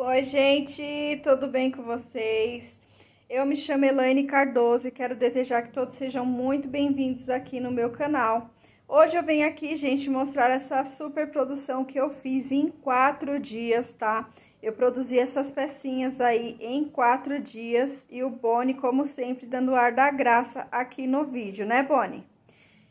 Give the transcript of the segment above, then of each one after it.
Oi, gente, tudo bem com vocês? Eu me chamo Elaine Cardoso e quero desejar que todos sejam muito bem-vindos aqui no meu canal. Hoje eu venho aqui, gente, mostrar essa super produção que eu fiz em quatro dias, tá? Eu produzi essas pecinhas aí em quatro dias e o Boni, como sempre, dando ar da graça aqui no vídeo, né, Boni?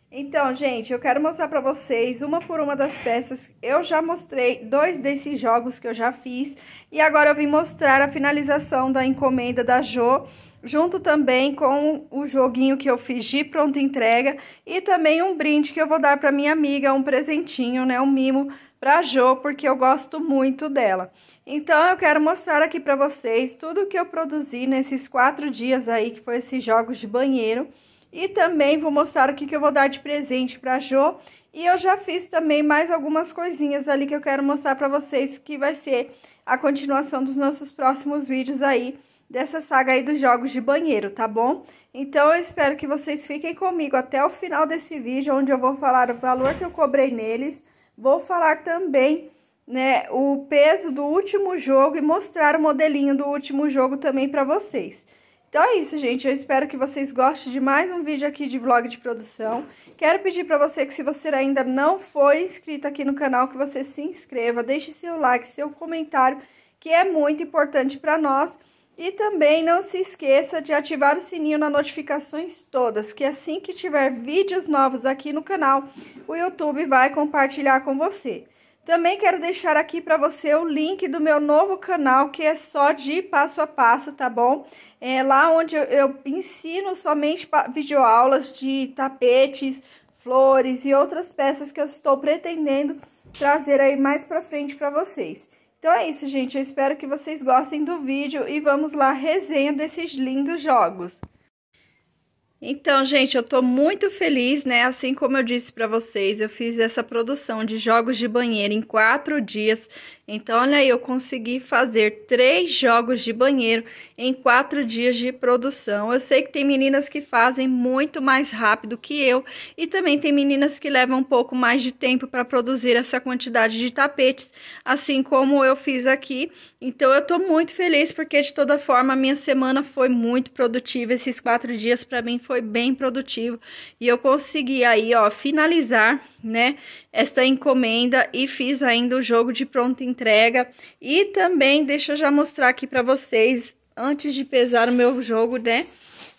Então, gente, eu quero mostrar pra vocês uma por uma das peças. Eu já mostrei dois desses jogos que eu já fiz. E agora eu vim mostrar a finalização da encomenda da Jo. Junto também com o joguinho que eu fiz de pronta entrega. E também um brinde que eu vou dar pra minha amiga, um presentinho, né? Um mimo pra Jo, porque eu gosto muito dela. Então, eu quero mostrar aqui pra vocês tudo que eu produzi nesses quatro dias aí, que foi esses jogos de banheiro. E também vou mostrar o que, que eu vou dar de presente pra Jo. E eu já fiz também mais algumas coisinhas ali que eu quero mostrar pra vocês, que vai ser a continuação dos nossos próximos vídeos aí, dessa saga aí dos jogos de banheiro, tá bom? Então eu espero que vocês fiquem comigo até o final desse vídeo, onde eu vou falar o valor que eu cobrei neles, vou falar também... Né, o peso do último jogo e mostrar o modelinho do último jogo também para vocês. Então é isso, gente. Eu espero que vocês gostem de mais um vídeo aqui de vlog de produção. Quero pedir para você que se você ainda não foi inscrito aqui no canal, que você se inscreva, deixe seu like, seu comentário, que é muito importante para nós. E também não se esqueça de ativar o sininho nas notificações todas, que assim que tiver vídeos novos aqui no canal, o YouTube vai compartilhar com você. Também quero deixar aqui para você o link do meu novo canal, que é só de passo a passo, tá bom? É lá onde eu ensino somente videoaulas de tapetes, flores e outras peças que eu estou pretendendo trazer aí mais para frente para vocês. Então é isso, gente. Eu espero que vocês gostem do vídeo e vamos lá resenha desses lindos jogos. Então, gente, eu tô muito feliz, né? Assim como eu disse para vocês, eu fiz essa produção de jogos de banheiro em quatro dias. Então, olha aí, eu consegui fazer três jogos de banheiro em quatro dias de produção. Eu sei que tem meninas que fazem muito mais rápido que eu e também tem meninas que levam um pouco mais de tempo para produzir essa quantidade de tapetes, assim como eu fiz aqui. Então, eu tô muito feliz porque de toda forma a minha semana foi muito produtiva. Esses quatro dias para mim foi bem produtivo e eu consegui aí, ó, finalizar, né, esta encomenda e fiz ainda o jogo de pronta entrega. E também deixa eu já mostrar aqui para vocês antes de pesar o meu jogo, né,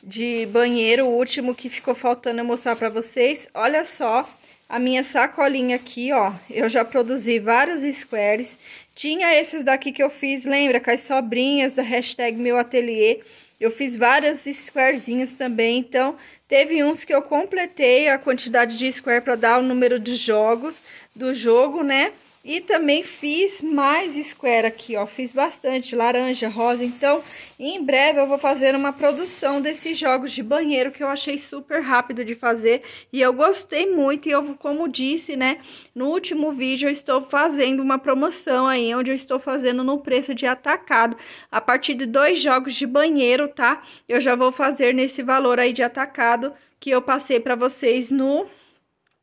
de banheiro, o último que ficou faltando eu mostrar para vocês. Olha só, a minha sacolinha aqui, ó, eu já produzi vários squares. Tinha esses daqui que eu fiz, lembra? Com as sobrinhas da hashtag meu ateliê. Eu fiz várias squarezinhas também, então teve uns que eu completei a quantidade de square para dar o número de jogos do jogo, né? E também fiz mais square aqui, ó. Fiz bastante, laranja, rosa. Então, em breve eu vou fazer uma produção desses jogos de banheiro que eu achei super rápido de fazer. E eu gostei muito. E eu, como disse, né, no último vídeo eu estou fazendo uma promoção aí, onde eu estou fazendo no preço de atacado. A partir de dois jogos de banheiro, tá? Eu já vou fazer nesse valor aí de atacado que eu passei para vocês no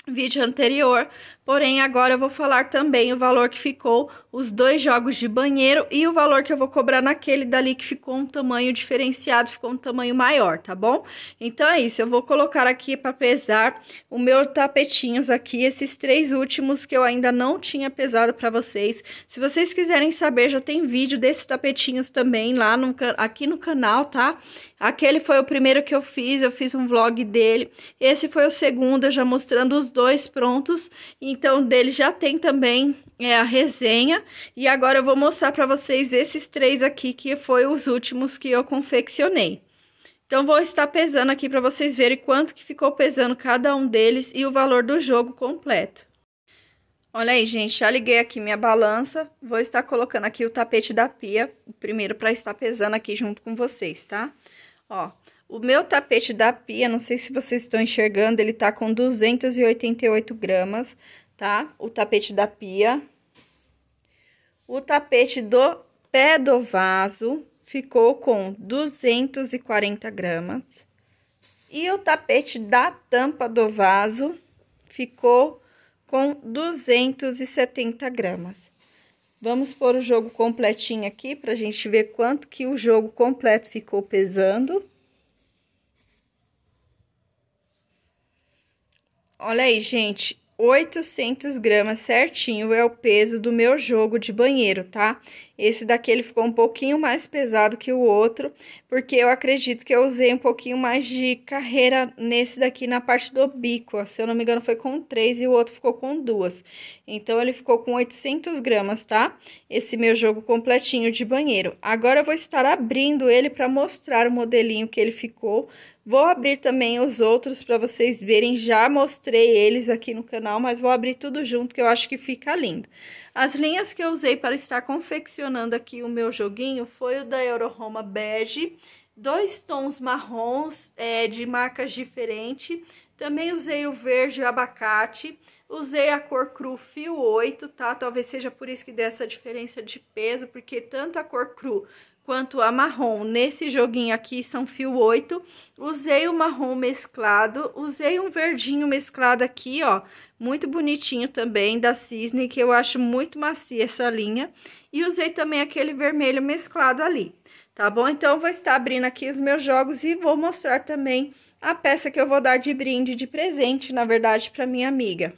vídeo anterior, porém agora eu vou falar também o valor que ficou os dois jogos de banheiro e o valor que eu vou cobrar naquele dali que ficou um tamanho diferenciado, ficou um tamanho maior, tá bom? Então é isso, eu vou colocar aqui para pesar o meu tapetinhos aqui, esses três últimos que eu ainda não tinha pesado para vocês. Se vocês quiserem saber, já tem vídeo desses tapetinhos também lá no, aqui no canal, tá? Aquele foi o primeiro que eu fiz, eu fiz um vlog dele. Esse foi o segundo, já mostrando os dois prontos. Então, dele já tem também é a resenha e agora eu vou mostrar para vocês esses três aqui que foi os últimos que eu confeccionei. Então vou estar pesando aqui para vocês verem quanto que ficou pesando cada um deles e o valor do jogo completo. Olha aí, gente, já liguei aqui minha balança, vou estar colocando aqui o tapete da pia, primeiro para estar pesando aqui junto com vocês, tá? Ó, o meu tapete da pia, não sei se vocês estão enxergando, ele tá com 288 gramas tá? O tapete da pia. O tapete do pé do vaso ficou com 240 gramas. E o tapete da tampa do vaso ficou com 270 gramas. Vamos pôr o jogo completinho aqui para a gente ver quanto que o jogo completo ficou pesando. Olha aí, gente, 800 gramas certinho é o peso do meu jogo de banheiro, tá? Esse daqui ele ficou um pouquinho mais pesado que o outro, porque eu acredito que eu usei um pouquinho mais de carreira nesse daqui na parte do bico. Se eu não me engano foi com três e o outro ficou com duas. Então, ele ficou com 800 gramas, tá? Esse meu jogo completinho de banheiro. Agora, eu vou estar abrindo ele para mostrar o modelinho que ele ficou Vou abrir também os outros para vocês verem, já mostrei eles aqui no canal, mas vou abrir tudo junto que eu acho que fica lindo. As linhas que eu usei para estar confeccionando aqui o meu joguinho foi o da Euroroma Bege, dois tons marrons é, de marcas diferentes, também usei o verde abacate, usei a cor cru fio 8, tá? Talvez seja por isso que dê essa diferença de peso, porque tanto a cor cru quanto a marrom. Nesse joguinho aqui são fio 8, usei o marrom mesclado, usei um verdinho mesclado aqui, ó, muito bonitinho também, da Cisne, que eu acho muito macia essa linha, e usei também aquele vermelho mesclado ali, tá bom? Então, vou estar abrindo aqui os meus jogos e vou mostrar também a peça que eu vou dar de brinde, de presente, na verdade, para minha amiga.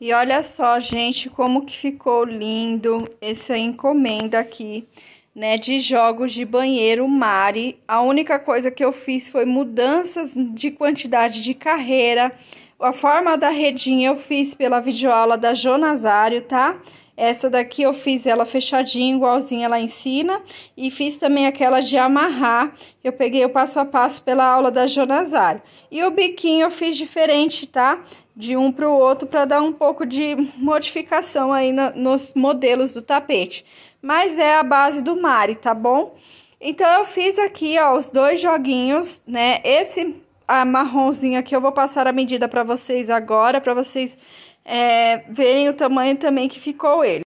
E olha só, gente, como que ficou lindo essa encomenda aqui né, de jogos de banheiro Mari. A única coisa que eu fiz foi mudanças de quantidade de carreira. A forma da redinha eu fiz pela videoaula da Jonasário, tá? Essa daqui eu fiz ela fechadinha, igualzinha ela ensina. E fiz também aquela de amarrar. Eu peguei o passo a passo pela aula da Jonasário. E o biquinho eu fiz diferente, tá? De um para o outro para dar um pouco de modificação aí no, nos modelos do tapete mas é a base do Mari, tá bom? Então, eu fiz aqui, ó, os dois joguinhos, né? Esse a marronzinho aqui eu vou passar a medida para vocês agora, para vocês é, verem o tamanho também que ficou ele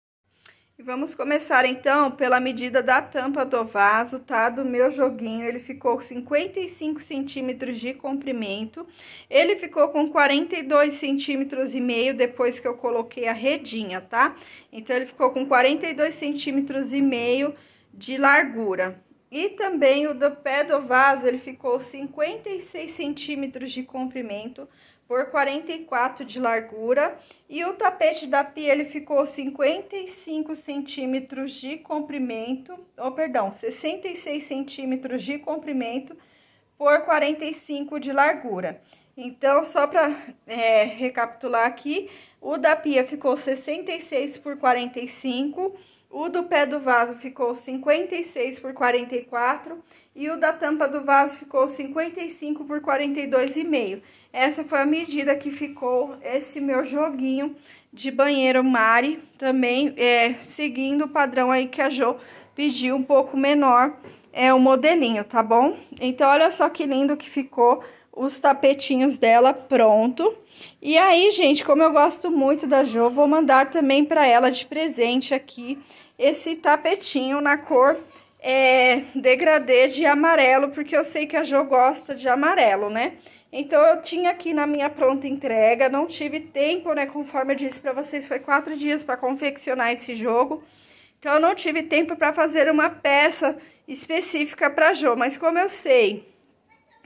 vamos começar então pela medida da tampa do vaso, tá? Do meu joguinho, ele ficou 55 centímetros de comprimento, ele ficou com 42 centímetros e meio depois que eu coloquei a redinha, tá? Então, ele ficou com 42 centímetros e meio de largura. E também o do pé do vaso, ele ficou 56 centímetros de comprimento por 44 de largura e o tapete da pia ele ficou 55 centímetros de comprimento, ou perdão, 66 centímetros de comprimento por 45 de largura. Então, só para é, recapitular aqui, o da pia ficou 66 por 45 o do pé do vaso ficou 56 por 44 e o da tampa do vaso ficou 55 por 42,5. Essa foi a medida que ficou esse meu joguinho de banheiro Mari, também é, seguindo o padrão aí que a Jo pediu um pouco menor, é o modelinho, tá bom? Então, olha só que lindo que ficou os tapetinhos dela pronto. E aí, gente, como eu gosto muito da Jo, vou mandar também para ela de presente aqui esse tapetinho na cor é, degradê de amarelo, porque eu sei que a Jo gosta de amarelo, né? Então, eu tinha aqui na minha pronta entrega, não tive tempo, né? Conforme eu disse para vocês, foi quatro dias para confeccionar esse jogo. Então, eu não tive tempo para fazer uma peça específica para Jo, mas como eu sei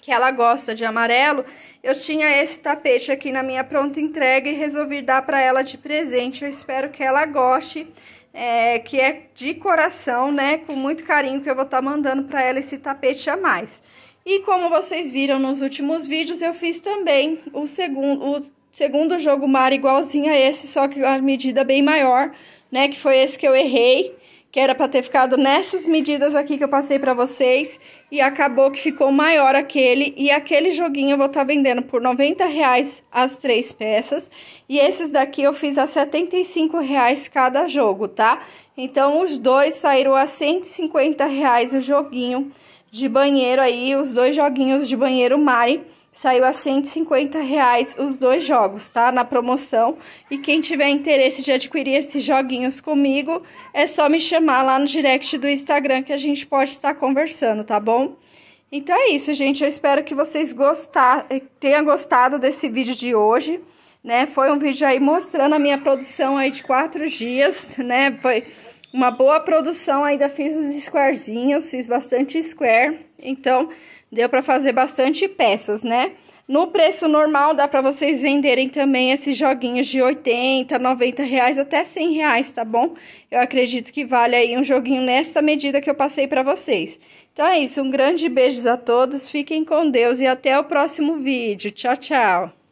que ela gosta de amarelo, eu tinha esse tapete aqui na minha pronta entrega e resolvi dar para ela de presente. Eu espero que ela goste, é, que é de coração, né? Com muito carinho que eu vou estar tá mandando para ela esse tapete a mais. E como vocês viram nos últimos vídeos, eu fiz também o segundo, o segundo jogo mar igualzinho a esse, só que a medida bem maior, né? Que foi esse que eu errei que era para ter ficado nessas medidas aqui que eu passei para vocês e acabou que ficou maior aquele e aquele joguinho eu vou estar tá vendendo por 90 reais as três peças e esses daqui eu fiz a 75 reais cada jogo, tá? Então os dois saíram a 150 reais o joguinho de banheiro aí, os dois joguinhos de banheiro Mari Saiu a 150 reais os dois jogos, tá? Na promoção. E quem tiver interesse de adquirir esses joguinhos comigo, é só me chamar lá no direct do Instagram que a gente pode estar conversando, tá bom? Então é isso, gente. Eu espero que vocês gostar, eh, tenham gostado desse vídeo de hoje, né? Foi um vídeo aí mostrando a minha produção aí de quatro dias, né? Foi uma boa produção. Ainda fiz os squarezinhos, fiz bastante square. Então, deu para fazer bastante peças, né? No preço normal dá para vocês venderem também esses joguinhos de 80, 90 reais até 100 reais, tá bom? Eu acredito que vale aí um joguinho nessa medida que eu passei para vocês. Então é isso, um grande beijo a todos, fiquem com Deus e até o próximo vídeo. Tchau, tchau!